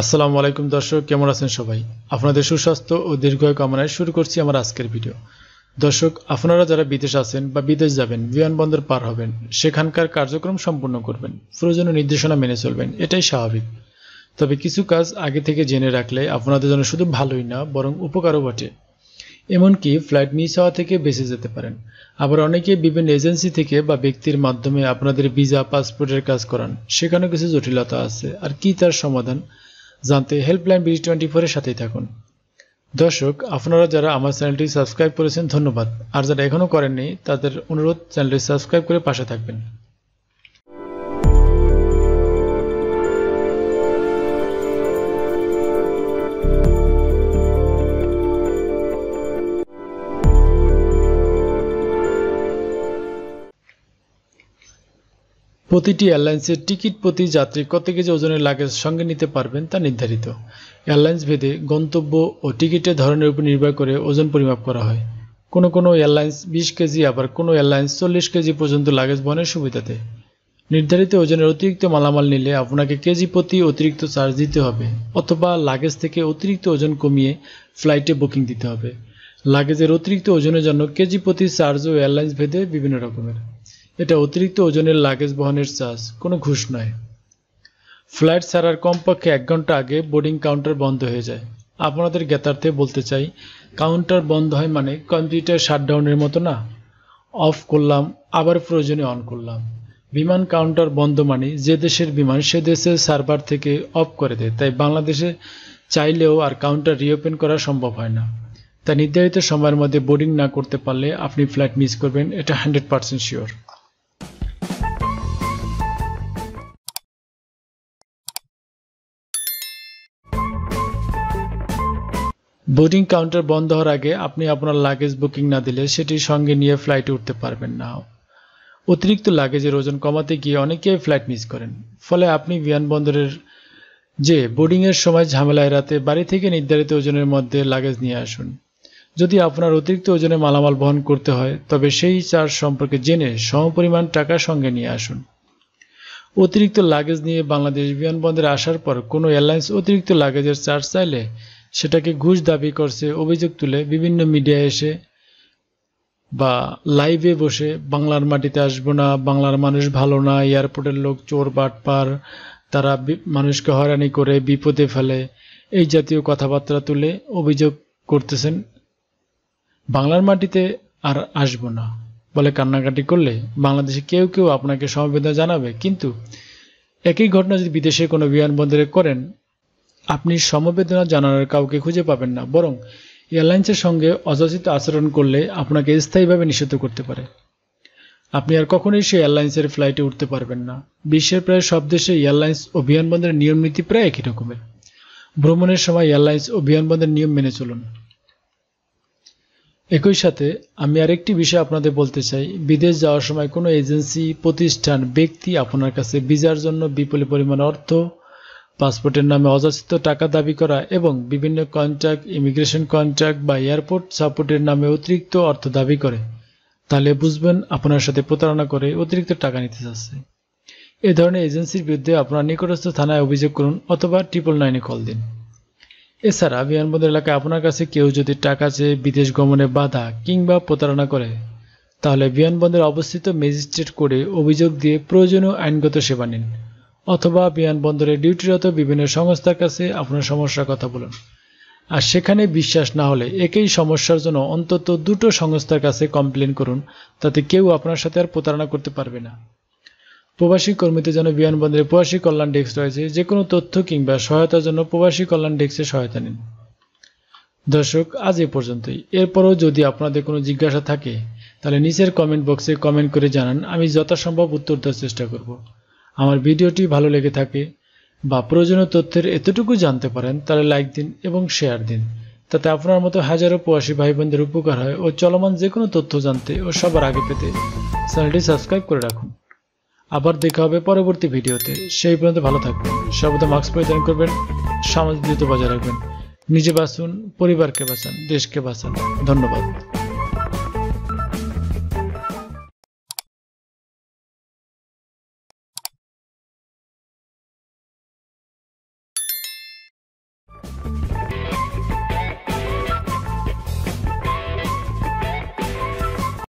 আসসালামু আলাইকুম দর্শক কেমন আছেন সবাই আপনাদের সুস্বাস্থ্য ও দীর্ঘায় কামনায় শুরু করছি আমার আজকের ভিডিও দর্শক আপনারা যারা বিদেশ আছেন বা বিদেশ যাবেন বিমানবন্দর পার হবেন সেখানকার কার্যক্রম সম্পূর্ণ করবেন প্রয়োজনীয় নির্দেশনা মেনে চলবেন এটাই স্বাভাবিক তবে কিছু কাজ আগে থেকে জেনে রাখলে আপনাদের জন্য শুধু ভালোই না বরং উপকারও বটে এমনকি ফ্লাইট মিস হওয়া থেকে বেঁচে যেতে পারেন আবার অনেকে বিভিন্ন এজেন্সি থেকে বা ব্যক্তির মাধ্যমে আপনাদের ভিসা পাসপোর্টের কাজ করান সেখানেও কিছু জটিলতা আছে আর কি তার সমাধান জানতে হেল্পলাইন বিজি টোয়েন্টি ফোরের সাথেই থাকুন দর্শক আপনারা যারা আমার চ্যানেলটি সাবস্ক্রাইব করেছেন ধন্যবাদ আর যারা এখনও করেননি তাদের অনুরোধ চ্যানেলটি সাবস্ক্রাইব করে পাশে থাকবেন প্রতিটি এয়ারলাইন্সের টিকিট প্রতি যাত্রী কত কেজি ওজনের লাগেজ সঙ্গে নিতে পারবেন তা নির্ধারিত এয়ারলাইন্স ভেদে গন্তব্য ও টিকিটের ধরনের উপর নির্ভর করে ওজন পরিমাপ করা হয় কোনো কোনো এয়ারলাইন্স বিশ কেজি আবার কোনো এয়ারলাইন্স চল্লিশ কেজি পর্যন্ত লাগেজ বহনের সুবিধা দেয় নির্ধারিত ওজনের অতিরিক্ত মালামাল নিলে আপনাকে কেজি প্রতি অতিরিক্ত চার্জ দিতে হবে অথবা লাগেজ থেকে অতিরিক্ত ওজন কমিয়ে ফ্লাইটে বুকিং দিতে হবে লাগেজের অতিরিক্ত ওজনের জন্য কেজি প্রতি চার্জ ও এয়ারলাইন্স ভেদে বিভিন্ন রকমের এটা অতিরিক্ত ওজনের লাগেজ বহনের চার্জ কোনো ঘুষ নয় ফ্লাইট ছাড়ার কমপক্ষে এক ঘন্টা আগে বোর্ডিং কাউন্টার বন্ধ হয়ে যায় আপনাদের জ্ঞাতার্থে বলতে চাই কাউন্টার বন্ধ হয় মানে কম্পিউটার শাটডাউনের মতো না অফ করলাম আবার প্রয়োজনে অন করলাম বিমান কাউন্টার বন্ধ মানে যে দেশের বিমান সে দেশের সার্ভার থেকে অফ করে দেয় তাই বাংলাদেশে চাইলেও আর কাউন্টার রিওপেন করা সম্ভব হয় না তাই নির্ধারিত সময়ের মধ্যে বোর্ডিং না করতে পারলে আপনি ফ্লাইট মিস করবেন এটা hundred percent sure boarding counter বন্ধ হওয়ার আগে আপনি আপনার লাগেজ বুকিং না দিলে সেটি সঙ্গে নিয়ে ফ্লাইটে উঠতে পারবেন না অতিরিক্ত লাগেজের ওজন কমাতে গিয়ে অনেকেই ফ্লাইট মিস করেন ফলে আপনি বিমানবন্দরের যে বোর্ডিংয়ের সময় ঝামেলা এড়াতে বাড়ি থেকে নির্ধারিত ওজনের মধ্যে লাগেজ নিয়ে আসুন যদি আপনার অতিরিক্ত ওজনে মালামাল বহন করতে হয় তবে সেই চার্জ সম্পর্কে জেনে সমপরিমাণ টাকা সঙ্গে নিয়ে আসুন অতিরিক্ত লাগেজ নিয়ে বাংলাদেশ বিমানবন্দরে আসার পর কোনো এয়ারলাইন্স অতিরিক্ত লাগেজের চার্জ চাইলে সেটাকে ঘুষ দাবি করছে অভিযোগ তুলে বিভিন্ন মিডিয়া এসে বা লাইভে বসে বাংলার মাটিতে আসবো না বাংলার মানুষ ভালো না এয়ারপোর্টের লোক চোর বাটপার তারা মানুষকে হয়রানি করে বিপদে ফেলে এই জাতীয় কথাবার্তা তুলে অভিযোগ করতেছেন বাংলার মাটিতে আর আসব না বলে কান্নাকাটি করলে বাংলাদেশে কেউ কেউ আপনাকে সমবেদনা জানাবে কিন্তু একই ঘটনা যদি বিদেশে কোনো বিমানবন্দরে করেন আপনি সমবেদনা জানানোর কাউকে খুঁজে পাবেন না বরং এয়ারলাইন্সের সঙ্গে অযাচিত আচরণ করলে আপনাকে স্থায়ীভাবে নিষিদ্ধ করতে পারে আপনি আর কখনোই সেই এয়ারলাইন্সের ফ্লাইটে উঠতে পারবেন না বিশ্বের প্রায় সব দেশে এয়ারলাইন্স ও বিমানবন্দরের নিয়ম নীতি প্রায় একই রকমের ভ্রমণের সময় এয়ারলাইন্স ও বিমানবন্দরের নিয়ম মেনে চলুন একই সাথে আমি আরেকটি বিষয় আপনাদের বলতে চাই বিদেশ যাওয়ার সময় কোনো এজেন্সি প্রতিষ্ঠান ব্যক্তি আপনার কাছে ভিসার জন্য বিপুল পরিমাণ অর্থ পাসপোর্টের নামে অযাচিত টাকা দাবি করা এবং বিভিন্ন কন্ট্রাক্ট ইমিগ্রেশন কন্ট্রাক্ট বা এয়ারপোর্ট সাপোর্টের নামে অতিরিক্ত অর্থ দাবি করে তাহলে বুঝবেন আপনার সাথে প্রতারণা করে অতিরিক্ত টাকা নিতে চাচ্ছে এ ধরনের এজেন্সির বিরুদ্ধে আপনার নিকটস্থ থানায় অভিযোগ করুন অথবা ট্রিপল নাইনে কল দিন এছাড়া বিমানবন্দর এলাকায় আপনার কাছে কেউ যদি টাকা চেয়ে বিদেশ গমনে বাধা কিংবা প্রতারণা করে তাহলে বিমানবন্দরে অবস্থিত ম্যাজিস্ট্রেট করে অভিযোগ দিয়ে প্রয়োজনীয় আইনগত সেবা নিন অথবা বিমানবন্দরে ডিউটিরত বিভিন্ন সংস্থার কাছে আপনার সমস্যার কথা বলুন আর সেখানে বিশ্বাস না হলে একই সমস্যার জন্য অন্তত দুটো সংস্থার কাছে কমপ্লেন করুন তাতে কেউ আপনার সাথে আর প্রতারণা করতে পারবে না প্রবাসী কর্মীদের জন্য বিমানবন্দরে প্রবাসী কল্যাণ ডেস্ক রয়েছে যে কোনো তথ্য কিংবা সহায়তার জন্য প্রবাসী কল্যাণ ডেস্কে সহায়তা নিন দর্শক আজ এ পর্যন্তই এরপরও যদি আপনাদের কোনো জিজ্ঞাসা থাকে তাহলে নিচের কমেন্ট বক্সে কমেন্ট করে জানান আমি যথাসম্ভব উত্তর দেওয়ার চেষ্টা করব আমার ভিডিওটি ভালো লেগে থাকে বা প্রয়োজনীয় তথ্যের এতটুকু জানতে পারেন তাহলে লাইক দিন এবং শেয়ার দিন তাতে আপনার মতো হাজারো প্রবাসী ভাই বোনদের উপকার হয় ও চলমান যে কোনো তথ্য জানতে ও সবার আগে পেতে চ্যানেলটি সাবস্ক্রাইব করে রাখুন আবার দেখা হবে পরবর্তী ভিডিওতে সেই পর্যন্ত ভালো থাকবেন সর্বদা মাস্ক পরিধান করবেন সামাজিক দূরত্ব বজায় রাখবেন নিজে বাঁচুন পরিবারকে বাঁচান দেশকে বাঁচান ধন্যবাদ